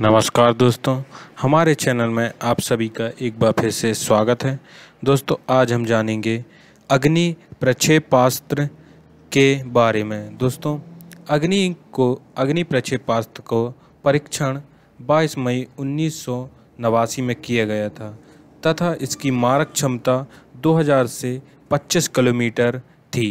नमस्कार दोस्तों हमारे चैनल में आप सभी का एक बार फिर से स्वागत है दोस्तों आज हम जानेंगे अग्नि प्रक्षेपास्त्र के बारे में दोस्तों अग्नि को अग्नि प्रक्षेपास्त्र को परीक्षण 22 मई उन्नीस में किया गया था तथा इसकी मारक क्षमता 2000 से 25 किलोमीटर थी